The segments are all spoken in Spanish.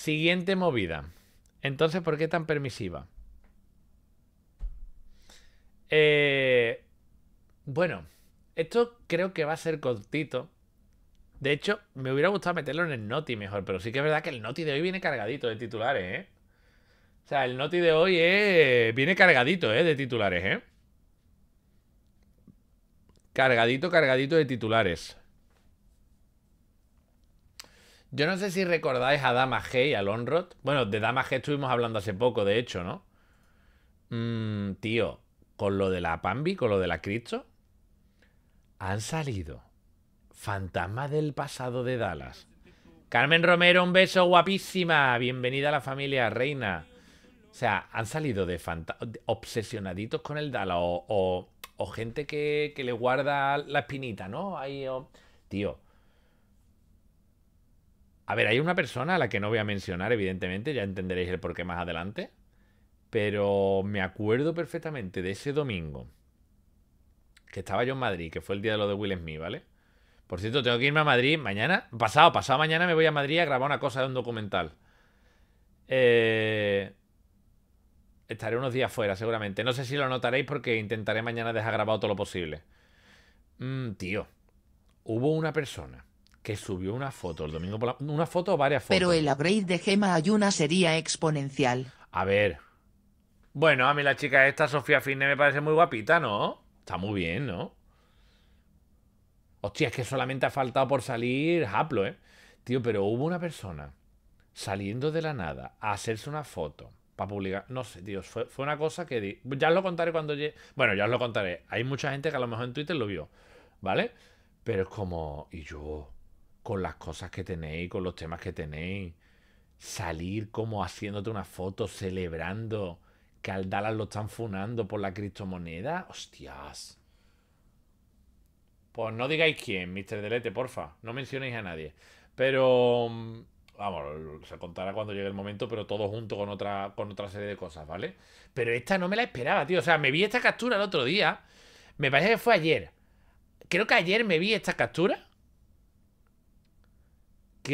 Siguiente movida. Entonces, ¿por qué tan permisiva? Eh, bueno, esto creo que va a ser cortito. De hecho, me hubiera gustado meterlo en el Noti mejor, pero sí que es verdad que el Noti de hoy viene cargadito de titulares, ¿eh? O sea, el Noti de hoy viene cargadito, ¿eh? De titulares, ¿eh? Cargadito, cargadito de titulares. Yo no sé si recordáis a Dama G y a Lonrod. Bueno, de Dama G estuvimos hablando hace poco, de hecho, ¿no? Mm, tío, con lo de la Pambi, con lo de la Cristo, han salido fantasmas del pasado de Dallas. Carmen Romero, un beso guapísima. Bienvenida a la familia reina. O sea, han salido de, obsesionaditos con el Dallas o, gente que, le guarda la espinita, ¿no? Ahí, Tío a ver, hay una persona a la que no voy a mencionar, evidentemente, ya entenderéis el porqué más adelante. Pero me acuerdo perfectamente de ese domingo que estaba yo en Madrid, que fue el día de lo de Will Smith, ¿vale? Por cierto, tengo que irme a Madrid mañana, pasado, pasado mañana me voy a Madrid a grabar una cosa de un documental. Eh, estaré unos días fuera, seguramente. No sé si lo notaréis porque intentaré mañana dejar grabado todo lo posible. Mm, tío, hubo una persona que subió una foto el domingo por la... Una foto, o varias fotos. Pero el upgrade de Gema Ayuna sería exponencial. A ver. Bueno, a mí la chica esta, Sofía Finne, me parece muy guapita, ¿no? Está muy bien, ¿no? Hostia, es que solamente ha faltado por salir Haplo, ¿eh? Tío, pero hubo una persona saliendo de la nada a hacerse una foto para publicar. No sé, tío, fue, una cosa que. Ya os lo contaré cuando llegue. Bueno, ya os lo contaré. Hay mucha gente que a lo mejor en Twitter lo vio, ¿vale? Pero es como. ¿Y yo? con las cosas que tenéis, con los temas que tenéis. Salir como haciéndote una foto, celebrando que al Dallas lo están funando por la criptomoneda. Hostias. Pues no digáis quién, Mr. Delete, porfa. No mencionéis a nadie. Pero. Mm, vamos, se contará cuando llegue el momento, pero todo junto con otra, con otra serie de cosas, ¿vale? Pero esta no me la esperaba, tío. O sea, me vi esta captura el otro día. Me parece que fue ayer. Creo que ayer me vi esta captura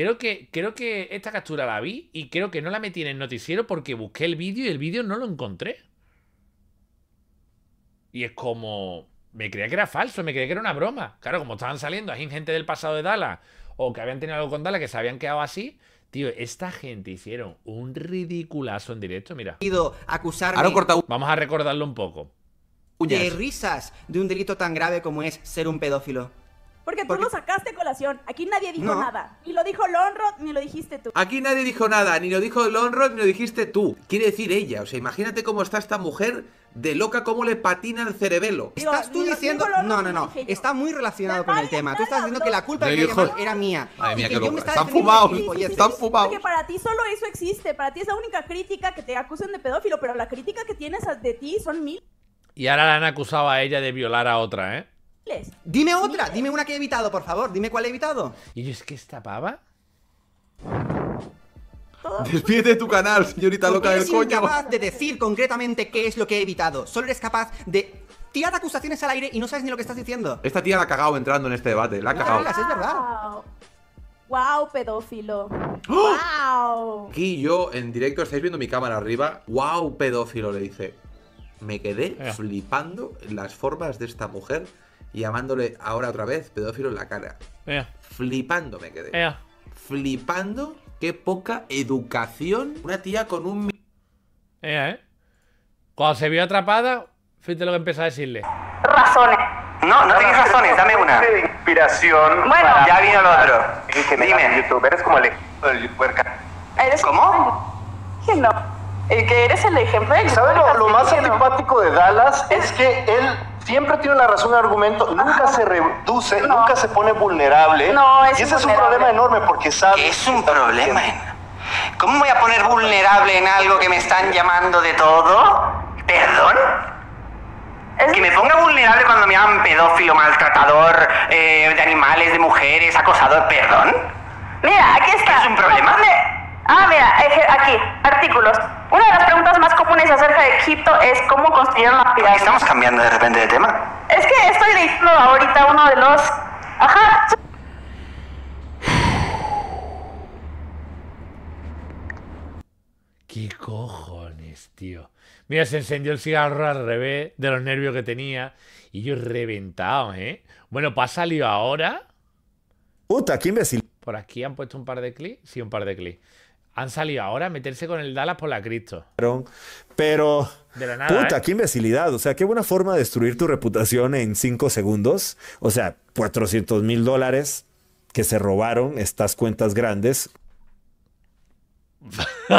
creo que, creo que esta captura la vi y creo que no la metí en el noticiero porque busqué el vídeo y el vídeo no lo encontré. Y es como. Me creía que era falso, me creía que era una broma. Claro, como estaban saliendo así gente del pasado de Dala o que habían tenido algo con Dala que se habían quedado así. Tío, esta gente hicieron un ridiculazo en directo, mira. Vamos a recordarlo un poco. De risas de un delito tan grave como es ser un pedófilo. Porque tú lo sacaste colación. Aquí nadie dijo nada. Ni lo dijo Lonrod, ni lo dijiste tú. Aquí nadie dijo nada, ni lo dijo Lonrod, ni lo dijiste tú. Quiere decir ella, o sea, imagínate cómo está esta mujer de loca, cómo le patina el cerebelo. Estás tú diciendo. No, no, no. Está muy relacionado con el tema. Tú estás diciendo que la culpa era mía. Madre mía, que Están Están Porque para ti solo eso existe. Para ti es la única crítica que te acusan de pedófilo, pero la crítica que tienes de ti son mil. Y ahora la han acusado a ella de violar a otra, ¿eh? Dime otra, dime, una que he evitado, por favor. Dime cuál he evitado. Y yo es que esta pava. Despídete de tu canal, señorita loca del coño. Eres capaz de decir concretamente qué es lo que he evitado. Solo eres capaz de tirar acusaciones al aire y no sabes ni lo que estás diciendo. Esta tía la ha cagado entrando en este debate. La ha cagado. Wow. pedófilo. Wow. Aquí yo en directo estáis viendo mi cámara arriba. Wow, pedófilo le dice. Me quedé flipando las formas de esta mujer y llamándole ahora otra vez pedófilo en la cara. Flipando me quedé. Flipando, qué poca educación. Una tía con un. eh. Cuando se vio atrapada, fíjate lo que empezó a decirle. Razones. No, no tienes razones, dame una. Inspiración. Bueno, ya vino el otro. Dime. YouTube, eres como el ejemplo del ¿Cómo? ¿Quién no? El que eres el ejemplo ¿Sabes lo, lo más antipático de Dallas? Es que él siempre tiene una razón de argumento, nunca se reduce, nunca se pone vulnerable. No, es y ese es un problema enorme porque sabe. Es un problema. ¿Cómo voy a poner vulnerable en algo que me están llamando de todo? ¿Perdón? Que me ponga vulnerable cuando me llaman pedófilo, maltratador eh, de animales, de mujeres, acosador, ¿perdón? Mira, aquí está. ¿Es un problema? Ah, mira, aquí, artículos acerca de Egipto es cómo construyeron las pirámides Estamos cambiando de repente de tema. Es que estoy leyendo ahorita uno de los... Ajá. ¿Qué cojones, tío? Mira, se encendió el cigarro al revés de los nervios que tenía. Y yo reventado, ¿eh? Bueno, ¿pa' salido ahora? Puta, qué Por aquí han puesto un par de clics. Sí, un par de clics han salido ahora a meterse con el Dallas por la Cristo. Pero. De la nada, puta, ¿eh? qué imbecilidad. O sea, qué buena forma de destruir tu reputación en cinco segundos. O sea, 400 mil dólares que se robaron estas cuentas grandes.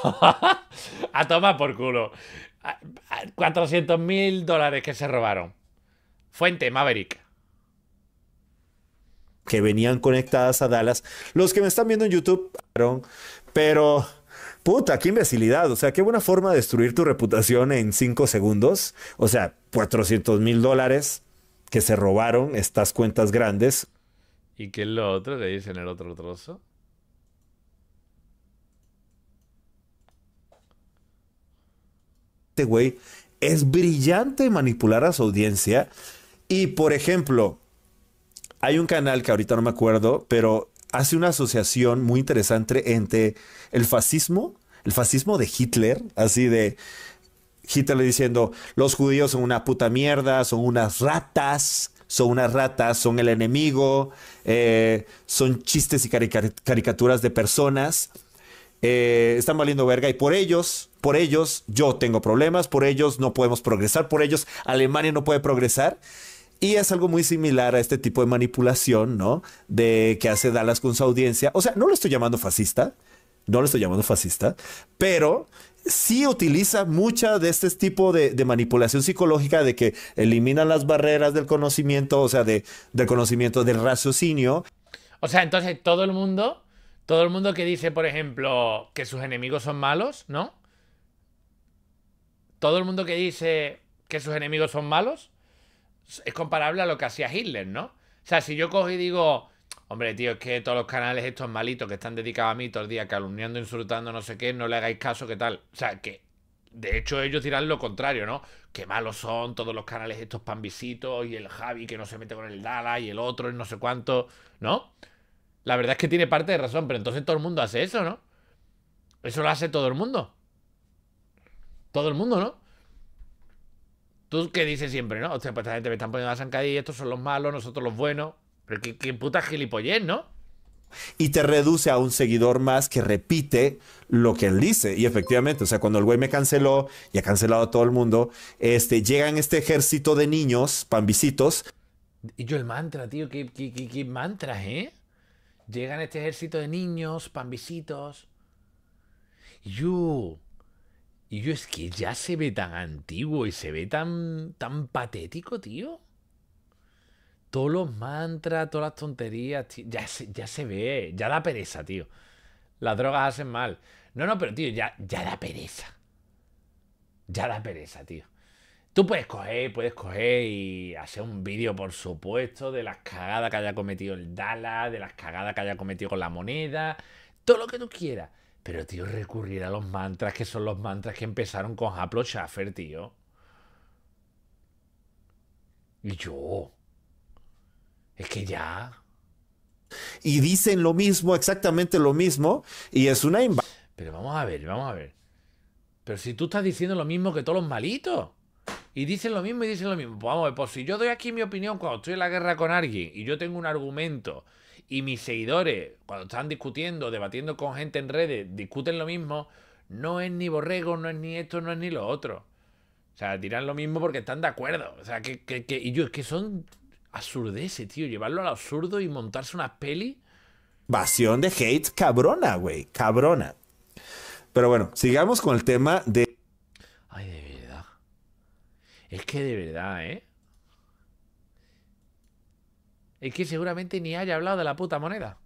a tomar por culo. 400 mil dólares que se robaron. Fuente, Maverick que venían conectadas a Dallas. Los que me están viendo en YouTube, pero puta, qué imbecilidad. O sea, qué buena forma de destruir tu reputación en cinco segundos. O sea, 400 mil dólares que se robaron estas cuentas grandes. ¿Y qué es lo otro que dice en el otro trozo? Este güey es brillante manipular a su audiencia. Y por ejemplo, hay un canal que ahorita no me acuerdo, pero hace una asociación muy interesante entre el fascismo, el fascismo de Hitler, así de Hitler diciendo, los judíos son una puta mierda, son unas ratas, son unas ratas, son el enemigo, eh, son chistes y caricaturas de personas, eh, están valiendo verga y por ellos, por ellos yo tengo problemas, por ellos no podemos progresar, por ellos Alemania no puede progresar. Y es algo muy similar a este tipo de manipulación, ¿no? De que hace Dallas con su audiencia. O sea, no lo estoy llamando fascista, no lo estoy llamando fascista, pero sí utiliza mucha de este tipo de, manipulación psicológica de que elimina las barreras del conocimiento, o sea, de, del conocimiento del raciocinio. O sea, entonces todo el mundo, todo el mundo que dice, por ejemplo, que sus enemigos son malos, ¿no? Todo el mundo que dice que sus enemigos son malos, es comparable a lo que hacía Hitler, ¿no? O sea, si yo cojo y digo, hombre, tío, es que todos los canales estos malitos que están dedicados a mí todo el día calumniando, insultando, no sé qué, no le hagáis caso, ¿qué tal? O sea, que de hecho ellos dirán lo contrario, ¿no? Qué malos son todos los canales estos panvisitos y el Javi que no se mete con el Dala y el otro y no sé cuánto, ¿no? La verdad es que tiene parte de razón, pero entonces todo el mundo hace eso, ¿no? Eso lo hace todo el mundo. Todo el mundo, ¿no? Tú qué dices siempre, ¿no? O sea, pues esta gente me están poniendo la zancadilla, estos son los malos, nosotros los buenos. Pero qué, puta gilipollez, ¿no? y te reduce a un seguidor más que repite lo que él dice. Y efectivamente, o sea, cuando el güey me canceló y ha cancelado a todo el mundo, este, llegan este ejército de niños, pambisitos. Y yo el mantra, tío, qué, qué, qué, qué mantras, ¿eh? Llegan este ejército de niños, pambisitos. You, y yo es que ya se ve tan antiguo y se ve tan, tan patético, tío. Todos los mantras, todas las tonterías, ya, se, ya se ve, ya da pereza, tío. Las drogas hacen mal. No, no, pero tío, ya, ya da pereza. Ya da pereza, tío. Tú puedes coger, puedes coger y hacer un vídeo, por supuesto, de las cagadas que haya cometido el Dala, de las cagadas que haya cometido con la moneda, todo lo que tú quieras. Pero, tío, recurrir a los mantras, que son los mantras que empezaron con Haplo Schaffer, tío. Y yo. Es que ya. Y dicen lo mismo, exactamente lo mismo, y es una invasión. Pero vamos a ver, vamos a ver. Pero si tú estás diciendo lo mismo que todos los malitos. Y dicen lo mismo y dicen lo mismo. Pues vamos, a ver, pues si yo doy aquí mi opinión cuando estoy en la guerra con alguien y yo tengo un argumento y mis seguidores, cuando están discutiendo, debatiendo con gente en redes, discuten lo mismo, no es ni borrego, no es ni esto, no es ni lo otro. O sea, dirán lo mismo porque están de acuerdo. O sea, que, que, y yo, es que son absurdeces, tío. Llevarlo al absurdo y montarse una peli. Vasión de hate cabrona, güey. Cabrona. Pero bueno, sigamos con el tema de... Ay, de verdad. Es que de verdad, ¿eh? es que seguramente ni haya hablado de la puta moneda.